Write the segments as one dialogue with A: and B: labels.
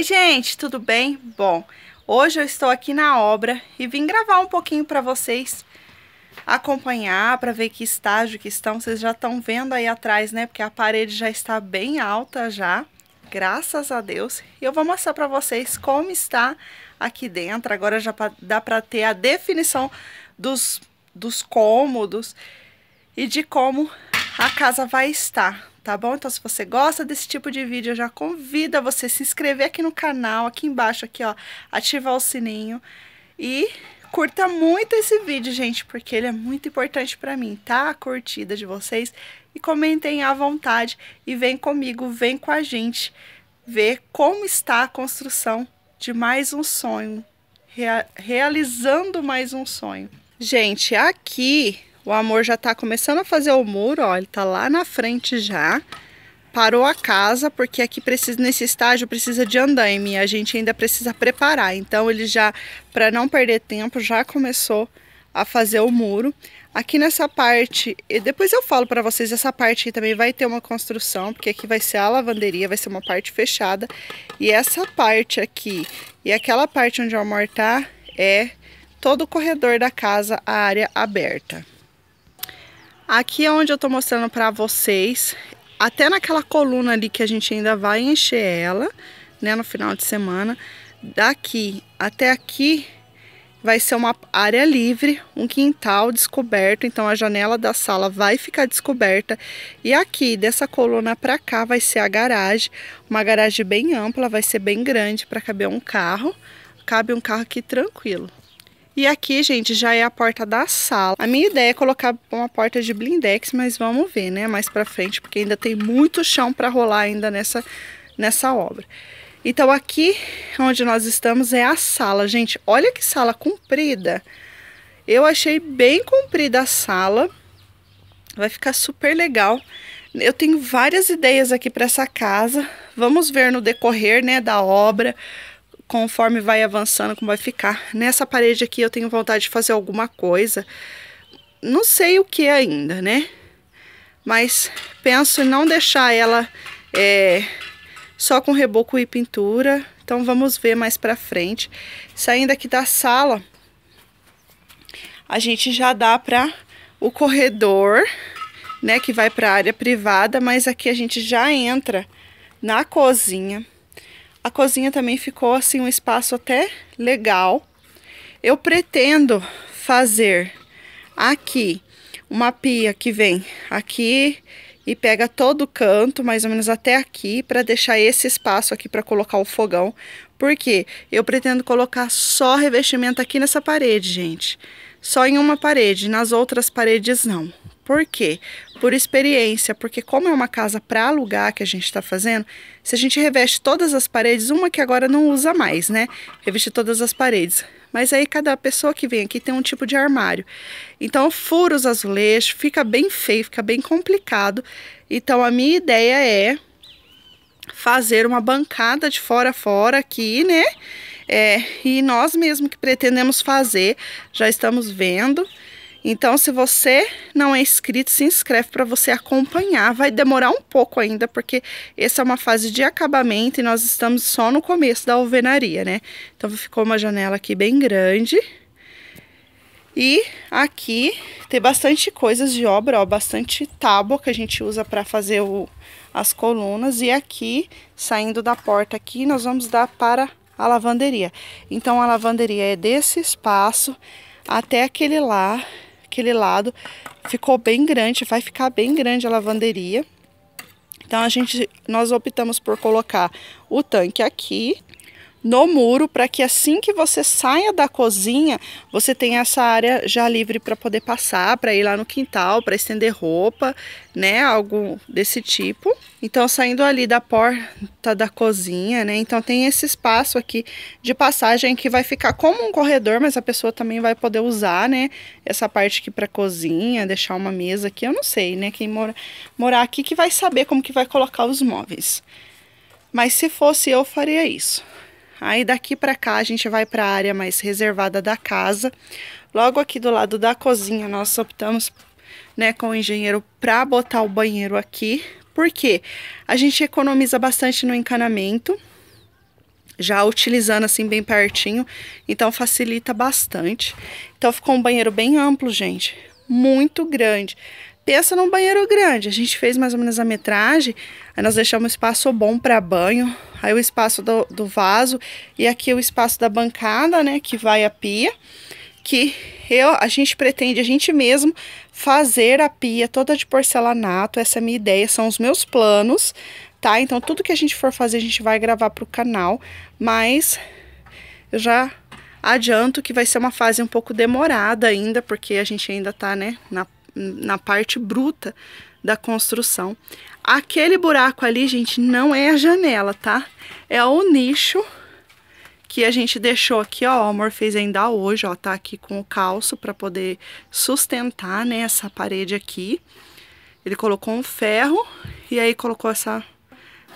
A: Oi gente, tudo bem? Bom, hoje eu estou aqui na obra e vim gravar um pouquinho para vocês acompanhar, para ver que estágio que estão. Vocês já estão vendo aí atrás, né? Porque a parede já está bem alta já, graças a Deus. E eu vou mostrar para vocês como está aqui dentro. Agora já dá para ter a definição dos, dos cômodos e de como a casa vai estar, tá bom? Então, se você gosta desse tipo de vídeo, eu já convido a você se inscrever aqui no canal, aqui embaixo, aqui, ó, ativar o sininho e curta muito esse vídeo, gente, porque ele é muito importante para mim, tá? A curtida de vocês e comentem à vontade e vem comigo, vem com a gente ver como está a construção de mais um sonho, rea realizando mais um sonho. Gente, aqui o amor já tá começando a fazer o muro, ó. Ele tá lá na frente já. Parou a casa, porque aqui precisa, nesse estágio precisa de andaime. A gente ainda precisa preparar. Então ele já, para não perder tempo, já começou a fazer o muro. Aqui nessa parte, e depois eu falo para vocês, essa parte aqui também vai ter uma construção, porque aqui vai ser a lavanderia, vai ser uma parte fechada. E essa parte aqui e aquela parte onde o amor tá, é todo o corredor da casa, a área aberta. Aqui é onde eu tô mostrando pra vocês, até naquela coluna ali que a gente ainda vai encher ela, né, no final de semana. Daqui até aqui vai ser uma área livre, um quintal descoberto, então a janela da sala vai ficar descoberta. E aqui, dessa coluna para cá, vai ser a garagem, uma garagem bem ampla, vai ser bem grande para caber um carro. Cabe um carro aqui tranquilo. E aqui, gente, já é a porta da sala. A minha ideia é colocar uma porta de blindex, mas vamos ver, né, mais pra frente, porque ainda tem muito chão pra rolar ainda nessa, nessa obra. Então aqui onde nós estamos é a sala, gente. Olha que sala comprida. Eu achei bem comprida a sala. Vai ficar super legal. Eu tenho várias ideias aqui para essa casa. Vamos ver no decorrer, né, da obra conforme vai avançando, como vai ficar. Nessa parede aqui eu tenho vontade de fazer alguma coisa. Não sei o que ainda, né? Mas penso em não deixar ela é, só com reboco e pintura. Então vamos ver mais pra frente. Saindo aqui da sala, a gente já dá pra o corredor, né? Que vai pra área privada, mas aqui a gente já entra na cozinha. A cozinha também ficou assim um espaço até legal. Eu pretendo fazer aqui uma pia que vem aqui e pega todo o canto, mais ou menos até aqui, para deixar esse espaço aqui para colocar o fogão. Porque eu pretendo colocar só revestimento aqui nessa parede, gente. Só em uma parede, nas outras paredes não, por quê? Por experiência, porque como é uma casa para alugar que a gente está fazendo, se a gente reveste todas as paredes, uma que agora não usa mais, né? Reveste todas as paredes. Mas aí cada pessoa que vem aqui tem um tipo de armário. Então fura os azulejos, fica bem feio, fica bem complicado. Então a minha ideia é fazer uma bancada de fora a fora aqui, né? É, e nós mesmo que pretendemos fazer, já estamos vendo. Então, se você não é inscrito, se inscreve para você acompanhar. Vai demorar um pouco ainda, porque essa é uma fase de acabamento e nós estamos só no começo da alvenaria, né? Então, ficou uma janela aqui bem grande. E aqui tem bastante coisas de obra, ó, bastante tábua que a gente usa para fazer o, as colunas. E aqui, saindo da porta aqui, nós vamos dar para a lavanderia. Então, a lavanderia é desse espaço até aquele lá aquele lado. Ficou bem grande, vai ficar bem grande a lavanderia. Então a gente, nós optamos por colocar o tanque aqui no muro para que assim que você saia da cozinha, você tenha essa área já livre para poder passar, para ir lá no quintal, para estender roupa, né, algo desse tipo. Então saindo ali da porta da cozinha, né? Então tem esse espaço aqui de passagem que vai ficar como um corredor, mas a pessoa também vai poder usar, né, essa parte aqui para cozinha, deixar uma mesa aqui, eu não sei, né, quem mora morar aqui que vai saber como que vai colocar os móveis. Mas se fosse eu faria isso. Aí daqui para cá a gente vai para a área mais reservada da casa. Logo aqui do lado da cozinha nós optamos, né, com o engenheiro para botar o banheiro aqui, porque a gente economiza bastante no encanamento, já utilizando assim bem pertinho, então facilita bastante. Então ficou um banheiro bem amplo, gente, muito grande pensa num banheiro grande. A gente fez mais ou menos a metragem, aí nós deixamos um espaço bom para banho, aí o espaço do, do vaso e aqui o espaço da bancada, né, que vai a pia, que eu, a gente pretende, a gente mesmo, fazer a pia toda de porcelanato, essa é a minha ideia, são os meus planos, tá? Então, tudo que a gente for fazer, a gente vai gravar pro canal, mas eu já adianto que vai ser uma fase um pouco demorada ainda, porque a gente ainda tá, né, na na parte bruta da construção. Aquele buraco ali, gente, não é a janela, tá? É o nicho que a gente deixou aqui, ó, o amor fez ainda hoje, ó, tá aqui com o calço para poder sustentar, né, essa parede aqui. Ele colocou um ferro e aí colocou essa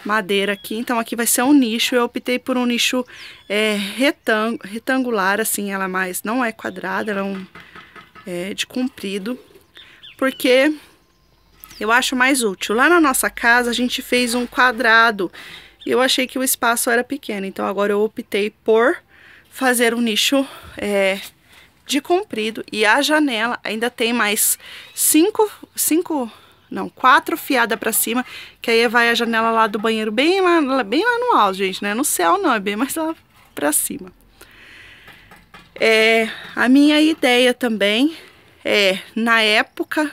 A: madeira aqui, então aqui vai ser um nicho, eu optei por um nicho é, retang retangular, assim, ela é mais, não é quadrada, ela é, um, é de comprido, porque eu acho mais útil. Lá na nossa casa a gente fez um quadrado e eu achei que o espaço era pequeno, então agora eu optei por fazer um nicho é, de comprido e a janela ainda tem mais cinco, cinco não, quatro fiada para cima, que aí vai a janela lá do banheiro bem lá, bem lá no alto, gente, né? No céu não, é bem mais lá para cima. É, a minha ideia também é, na época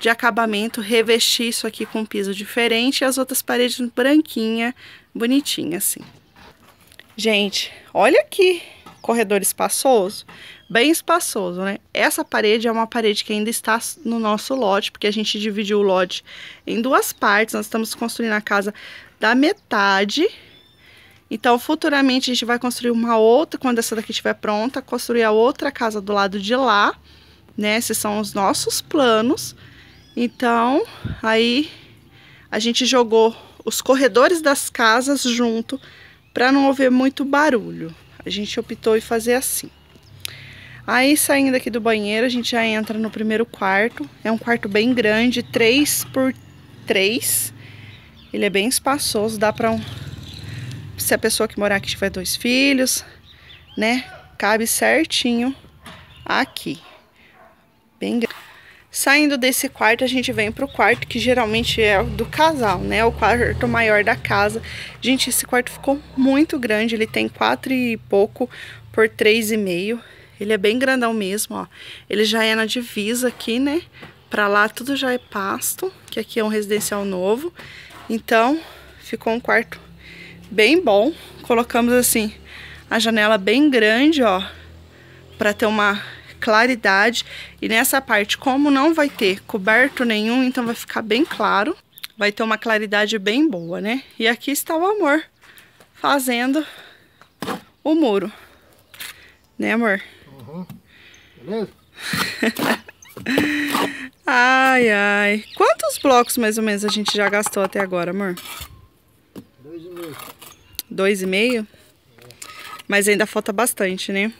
A: de acabamento, revestir isso aqui com um piso diferente e as outras paredes branquinha, bonitinha assim. Gente, olha aqui, corredor espaçoso, bem espaçoso, né? Essa parede é uma parede que ainda está no nosso lote, porque a gente dividiu o lote em duas partes, nós estamos construindo a casa da metade, então, futuramente a gente vai construir uma outra, quando essa daqui estiver pronta, construir a outra casa do lado de lá, né? Esses são os nossos planos. Então, aí a gente jogou os corredores das casas junto para não haver muito barulho. A gente optou em fazer assim. Aí, saindo aqui do banheiro, a gente já entra no primeiro quarto. É um quarto bem grande, 3 por 3. Ele é bem espaçoso, dá para um... Se a pessoa que morar aqui tiver dois filhos, né? Cabe certinho aqui bem grande. Saindo desse quarto, a gente vem pro quarto que geralmente é do casal, né? O quarto maior da casa. Gente, esse quarto ficou muito grande. Ele tem quatro e pouco por três e meio. Ele é bem grandão mesmo, ó. Ele já é na divisa aqui, né? Pra lá tudo já é pasto, que aqui é um residencial novo. Então, ficou um quarto bem bom. Colocamos, assim, a janela bem grande, ó. Pra ter uma claridade. E nessa parte, como não vai ter coberto nenhum, então vai ficar bem claro. Vai ter uma claridade bem boa, né? E aqui está o amor fazendo o muro. Né, amor? Uhum. Beleza? ai, ai. Quantos blocos, mais ou menos, a gente já gastou até agora, amor? Dois e meio. Dois e meio? É. Mas ainda falta bastante, né?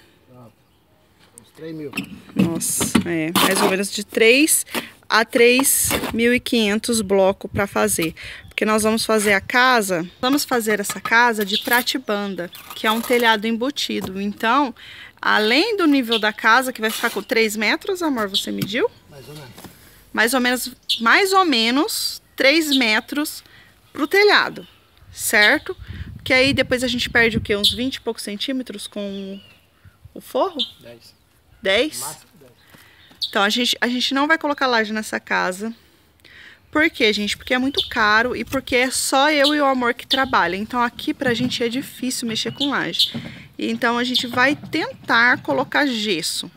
A: 3 mil. Nossa, é. Mais ou menos de 3 a 3.500 bloco para fazer. Porque nós vamos fazer a casa, vamos fazer essa casa de pratibanda, que é um telhado embutido. Então, além do nível da casa, que vai ficar com 3 metros, amor, você mediu? Mais ou menos. Mais ou menos, mais ou menos 3 metros pro telhado, certo? Porque aí depois a gente perde o quê? Uns 20 e poucos centímetros com o forro? 10. 10? Então, a gente, a gente não vai colocar laje nessa casa. Por quê, gente? Porque é muito caro e porque é só eu e o amor que trabalha. Então, aqui pra gente é difícil mexer com laje. Então, a gente vai tentar colocar gesso.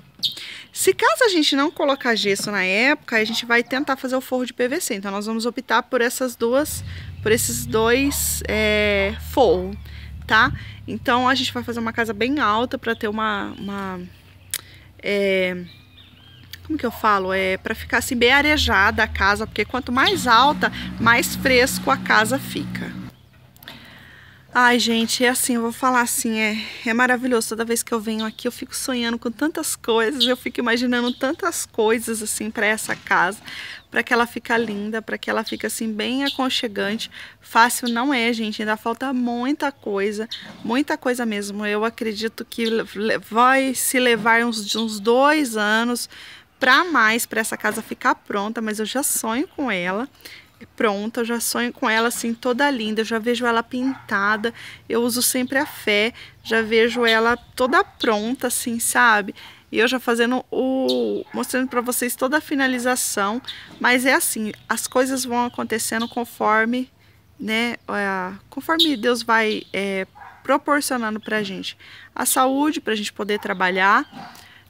A: Se caso a gente não colocar gesso na época, a gente vai tentar fazer o forro de PVC. Então, nós vamos optar por essas duas, por esses dois é, forros, tá? Então, a gente vai fazer uma casa bem alta para ter uma, uma é, como que eu falo? É para ficar assim bem arejada a casa, porque quanto mais alta, mais fresco a casa fica. Ai, gente, é assim, eu vou falar assim, é, é maravilhoso. Toda vez que eu venho aqui, eu fico sonhando com tantas coisas, eu fico imaginando tantas coisas, assim, para essa casa, para que ela fique linda, para que ela fique, assim, bem aconchegante. Fácil não é, gente, ainda falta muita coisa, muita coisa mesmo. Eu acredito que vai se levar uns, uns dois anos para mais para essa casa ficar pronta, mas eu já sonho com ela pronta, eu já sonho com ela assim toda linda, eu já vejo ela pintada, eu uso sempre a fé, já vejo ela toda pronta assim, sabe? E eu já fazendo o mostrando para vocês toda a finalização, mas é assim, as coisas vão acontecendo conforme, né, conforme Deus vai é, proporcionando pra gente a saúde, pra gente poder trabalhar,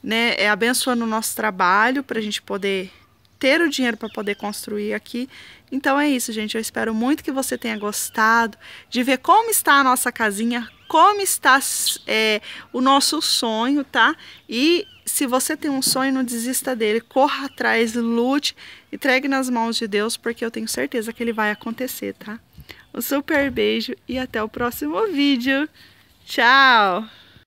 A: né, é, abençoando o nosso trabalho, pra gente poder ter o dinheiro para poder construir aqui. Então é isso, gente. Eu espero muito que você tenha gostado de ver como está a nossa casinha, como está é, o nosso sonho, tá? E se você tem um sonho, não desista dele. Corra atrás, lute, entregue nas mãos de Deus, porque eu tenho certeza que ele vai acontecer, tá? Um super beijo e até o próximo vídeo. Tchau!